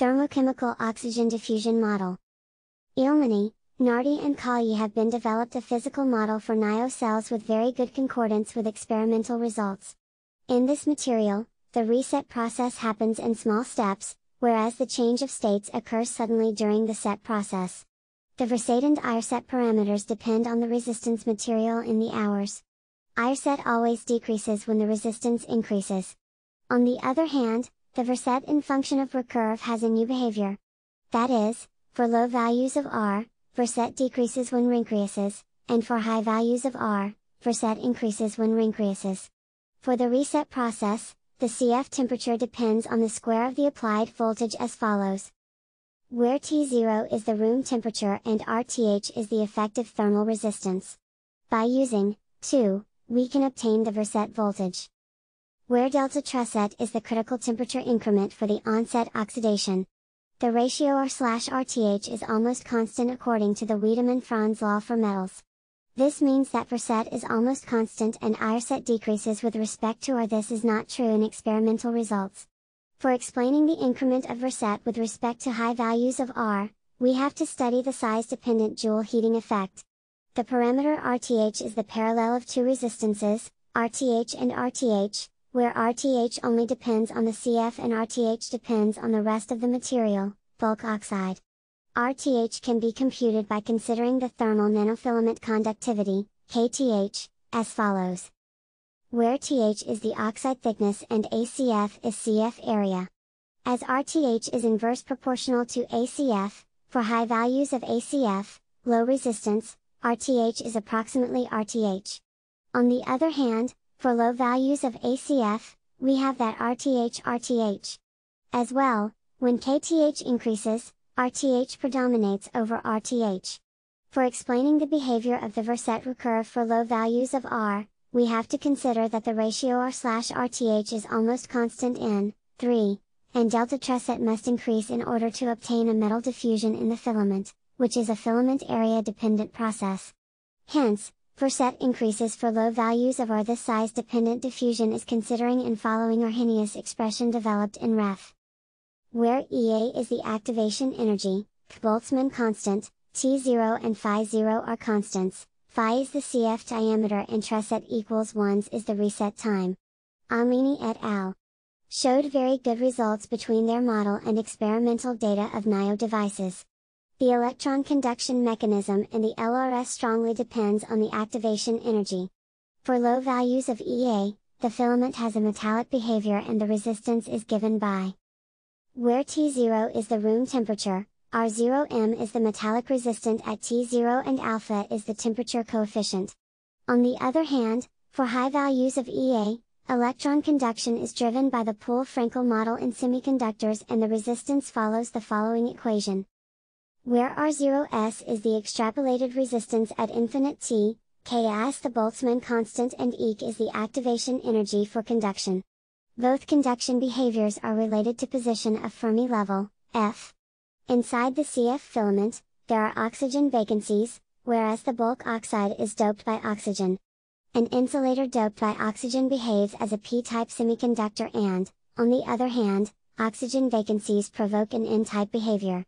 thermochemical oxygen diffusion model. Ilmeni, Nardi and Collier have been developed a physical model for NIO cells with very good concordance with experimental results. In this material, the reset process happens in small steps, whereas the change of states occurs suddenly during the set process. The and IRSET parameters depend on the resistance material in the hours. IRSET always decreases when the resistance increases. On the other hand, the verset in function of recurve has a new behavior. That is, for low values of R, verset decreases when increases, and for high values of R, verset increases when increases. For the reset process, the CF temperature depends on the square of the applied voltage as follows. Where T0 is the room temperature and RTH is the effective thermal resistance. By using 2, we can obtain the verset voltage where delta treset is the critical temperature increment for the onset oxidation. The ratio R RTH is almost constant according to the Wiedemann-Franz law for metals. This means that perset is almost constant and Irset decreases with respect to R. This is not true in experimental results. For explaining the increment of verset with respect to high values of R, we have to study the size-dependent joule heating effect. The parameter RTH is the parallel of two resistances, RTH and RTH, where RTH only depends on the CF and RTH depends on the rest of the material, bulk oxide. RTH can be computed by considering the thermal nanofilament conductivity, KTH, as follows. Where TH is the oxide thickness and ACF is CF area. As RTH is inverse proportional to ACF, for high values of ACF, low resistance, RTH is approximately RTH. On the other hand, for low values of ACF, we have that RTH RTH. As well, when KTH increases, RTH predominates over RTH. For explaining the behavior of the Verset recurve for low values of R, we have to consider that the ratio R slash RTH is almost constant in 3, and delta tresset must increase in order to obtain a metal diffusion in the filament, which is a filament area dependent process. Hence, set increases for low values of R. this size dependent diffusion is considering in following Arrhenius expression developed in ref. Where EA is the activation energy, Boltzmann constant, T0 and Phi0 are constants, Phi is the CF diameter and treset equals 1s is the reset time. Amini et al. showed very good results between their model and experimental data of NIO devices. The electron conduction mechanism in the LRS strongly depends on the activation energy. For low values of EA, the filament has a metallic behavior and the resistance is given by where T0 is the room temperature, R0m is the metallic resistant at T0 and alpha is the temperature coefficient. On the other hand, for high values of EA, electron conduction is driven by the Poole-Frankel model in semiconductors and the resistance follows the following equation where R0s is the extrapolated resistance at infinite t, Ks the Boltzmann constant and E is the activation energy for conduction. Both conduction behaviors are related to position of Fermi level, F. Inside the CF filament, there are oxygen vacancies, whereas the bulk oxide is doped by oxygen. An insulator doped by oxygen behaves as a p-type semiconductor and, on the other hand, oxygen vacancies provoke an n-type behavior.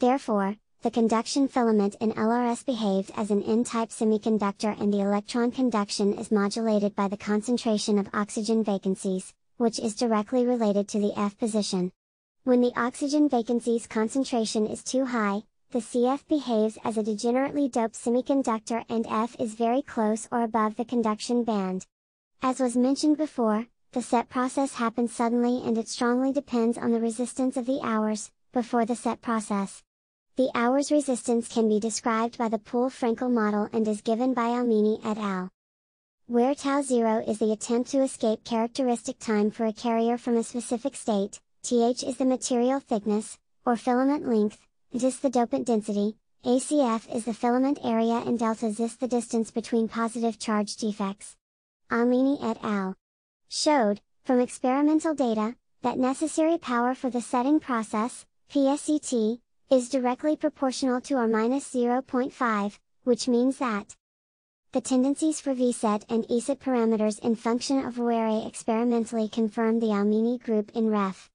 Therefore, the conduction filament in LRS behaves as an n-type semiconductor and the electron conduction is modulated by the concentration of oxygen vacancies, which is directly related to the F position. When the oxygen vacancies concentration is too high, the CF behaves as a degenerately doped semiconductor and F is very close or above the conduction band. As was mentioned before, the set process happens suddenly and it strongly depends on the resistance of the hours, before the set process. The hours resistance can be described by the Poole-Frankel model and is given by Almini et al. Where tau 0 is the attempt to escape characteristic time for a carrier from a specific state, th is the material thickness, or filament length, dis the dopant density, ACF is the filament area and delta zis the distance between positive charge defects. Almini et al. showed, from experimental data, that necessary power for the setting process, PSET, is directly proportional to r minus 0.5, which means that the tendencies for VSET and ESET parameters in function of Ware experimentally confirm the Almini group in REF.